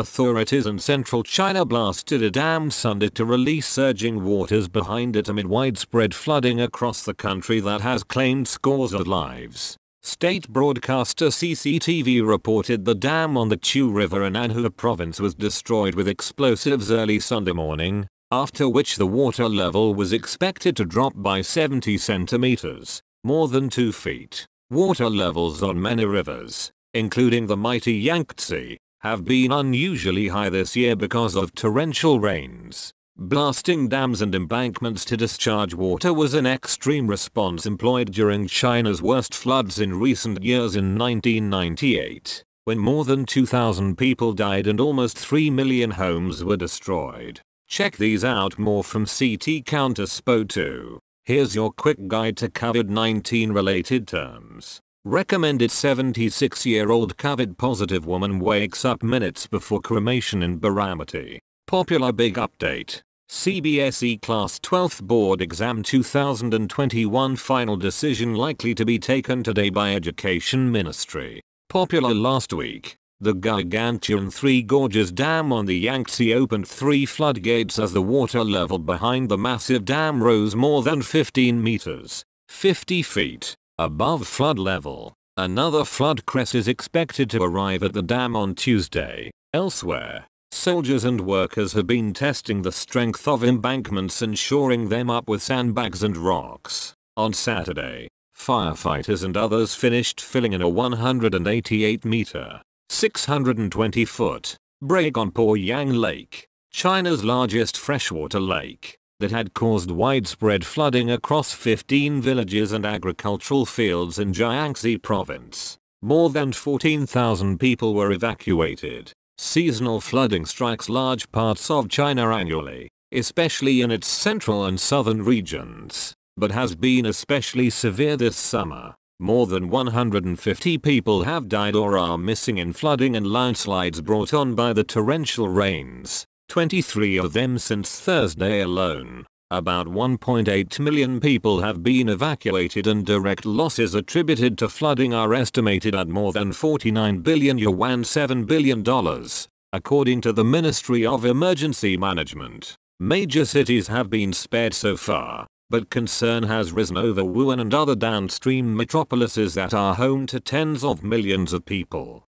Authorities in central China blasted a dam Sunday to release surging waters behind it amid widespread flooding across the country that has claimed scores of lives. State broadcaster CCTV reported the dam on the Chu River in Anhui province was destroyed with explosives early Sunday morning, after which the water level was expected to drop by 70 centimeters, more than 2 feet. Water levels on many rivers, including the mighty Yangtze, have been unusually high this year because of torrential rains. Blasting dams and embankments to discharge water was an extreme response employed during China's worst floods in recent years in 1998, when more than 2,000 people died and almost 3 million homes were destroyed. Check these out more from CT Counter SPO2. Here's your quick guide to COVID-19 related terms. Recommended 76-year-old COVID positive woman wakes up minutes before cremation in Baramati. Popular big update. CBSE Class 12th Board Exam 2021 final decision likely to be taken today by Education Ministry. Popular last week. The gargantuan Three Gorges Dam on the Yangtze opened three floodgates as the water level behind the massive dam rose more than 15 meters, 50 feet above flood level. Another flood crest is expected to arrive at the dam on Tuesday. Elsewhere, soldiers and workers have been testing the strength of embankments and shoring them up with sandbags and rocks. On Saturday, firefighters and others finished filling in a 188 meter, 620 foot break on Poyang Lake, China's largest freshwater lake that had caused widespread flooding across 15 villages and agricultural fields in Jiangxi province. More than 14,000 people were evacuated. Seasonal flooding strikes large parts of China annually, especially in its central and southern regions, but has been especially severe this summer. More than 150 people have died or are missing in flooding and landslides brought on by the torrential rains. 23 of them since Thursday alone. About 1.8 million people have been evacuated and direct losses attributed to flooding are estimated at more than 49 billion yuan $7 billion. According to the Ministry of Emergency Management, major cities have been spared so far, but concern has risen over Wuhan and other downstream metropolises that are home to tens of millions of people.